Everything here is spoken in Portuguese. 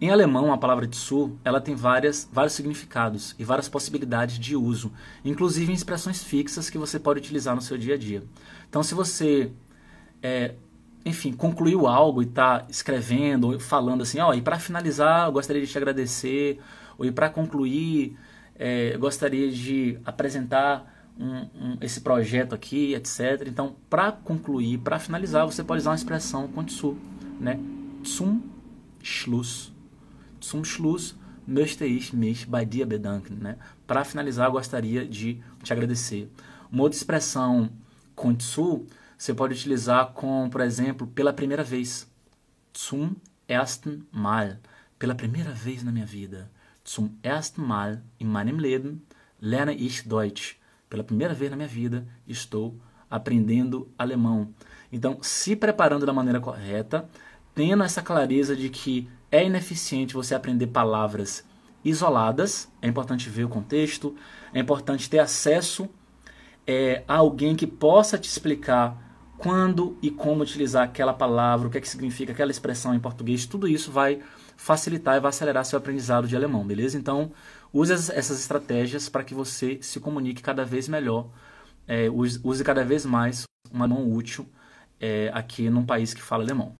Em alemão, a palavra tsu ela tem várias, vários significados e várias possibilidades de uso, inclusive em expressões fixas que você pode utilizar no seu dia a dia. Então, se você, é, enfim, concluiu algo e está escrevendo ou falando assim, ó, oh, e para finalizar, eu gostaria de te agradecer, ou e para concluir, é, eu gostaria de apresentar um, um, esse projeto aqui, etc. Então, para concluir, para finalizar, você pode usar uma expressão com tsu, né? Zum Schluss zum Schluss möchte ich mich bei dir bedanken, né? Para finalizar, gostaria de te agradecer. Uma outra expressão com zu você pode utilizar com, por exemplo, pela primeira vez. Zum ersten Mal. Pela primeira vez na minha vida. Zum ersten Mal in meinem Leben lerne ich Deutsch. Pela primeira vez na minha vida estou aprendendo alemão. Então, se preparando da maneira correta, tendo essa clareza de que é ineficiente você aprender palavras isoladas. É importante ver o contexto, é importante ter acesso é, a alguém que possa te explicar quando e como utilizar aquela palavra, o que é que significa aquela expressão em português. Tudo isso vai facilitar e vai acelerar seu aprendizado de alemão, beleza? Então, use essas estratégias para que você se comunique cada vez melhor, é, use, use, cada vez mais uma mão útil é, aqui num país que fala alemão.